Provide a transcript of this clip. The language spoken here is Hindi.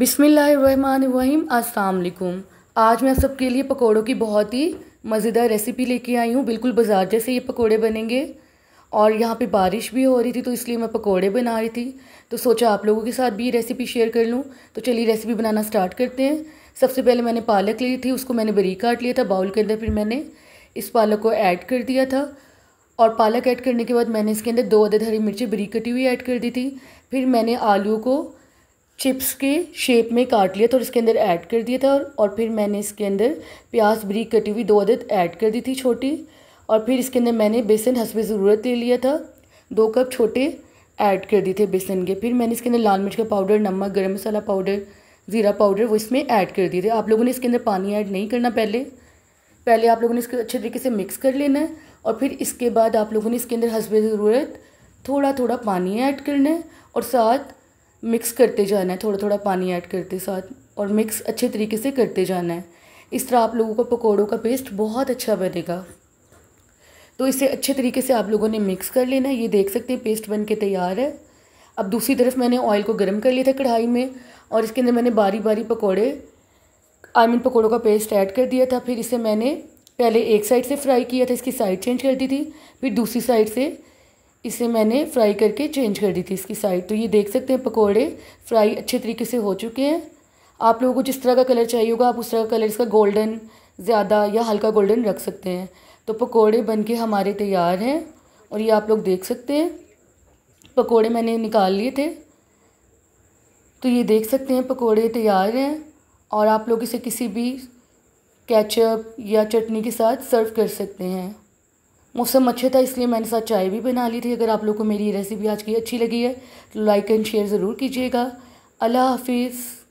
बिसमीम अस्सलाम आज मैं आप सबके लिए पकोड़ों की बहुत ही मज़ेदार रेसिपी लेके आई हूँ बिल्कुल बाजार जैसे ये पकोड़े बनेंगे और यहाँ पे बारिश भी हो रही थी तो इसलिए मैं पकोड़े बना रही थी तो सोचा आप लोगों के साथ भी ये रेसिपी शेयर कर लूँ तो चलिए रेसिपी बनाना स्टार्ट करते हैं सबसे पहले मैंने पालक ली थी उसको मैंने बरी काट लिया था बाउल के अंदर फिर मैंने इस पालक को ऐड कर दिया था और पालक ऐड करने के बाद मैंने इसके अंदर दो अदद हरी मिर्ची बरी कटी हुई ऐड कर दी थी फिर मैंने आलू को चिप्स के शेप में काट लिया था और इसके अंदर ऐड कर दिया था और, और फिर मैंने इसके अंदर प्याज बरीक कटी हुई दो अदद ऐड कर दी थी छोटी और फिर इसके अंदर मैंने बेसन हंसवे ज़रूरत ले लिया था दो कप छोटे ऐड कर दिए थे बेसन के फिर मैंने इसके अंदर लाल मिर्च का पाउडर नमक गर्म मसाला पाउडर ज़ीरा पाउडर वो इसमें ऐड कर दिए थे आप लोगों ने इसके अंदर पानी ऐड नहीं करना पहले पहले आप लोगों ने इसको अच्छे तरीके से मिक्स कर लेना है और फिर इसके बाद आप लोगों ने इसके अंदर हंसवे ज़रूरत थोड़ा थोड़ा पानी ऐड करना है और साथ मिक्स करते जाना है थोड़ा थोड़ा पानी ऐड करते साथ और मिक्स अच्छे तरीके से करते जाना है इस तरह आप लोगों का पकौड़ों का पेस्ट बहुत अच्छा बनेगा तो इसे अच्छे तरीके से आप लोगों ने मिक्स कर लेना है ये देख सकते हैं पेस्ट बन के तैयार है अब दूसरी तरफ मैंने ऑयल को गर्म कर लिया था कढ़ाई में और इसके अंदर मैंने बारी बारी पकौड़े आई मीन पकौड़ों का पेस्ट ऐड कर दिया था फिर इसे मैंने पहले एक साइड से फ्राई किया था इसकी साइड चेंज कर दी थी फिर दूसरी साइड से इसे मैंने फ्राई करके चेंज कर दी थी इसकी साइड तो ये देख सकते हैं पकोड़े फ्राई अच्छे तरीके से हो चुके हैं आप लोगों को जिस तरह का कलर चाहिए होगा आप उस तरह का कलर इसका गोल्डन ज़्यादा या हल्का गोल्डन रख सकते हैं तो पकोड़े बन के हमारे तैयार हैं और ये आप लोग देख सकते हैं पकोड़े मैंने निकाल लिए थे तो ये देख सकते हैं पकोड़े तैयार हैं और आप लोग इसे किसी भी कैचअप या चटनी के साथ सर्व कर सकते हैं मौसम अच्छे था इसलिए मैंने साथ चाय भी बना ली थी अगर आप लोग को मेरी रेसिपी आज की अच्छी लगी है तो लाइक एंड शेयर ज़रूर कीजिएगा अल्लाह हाफिज़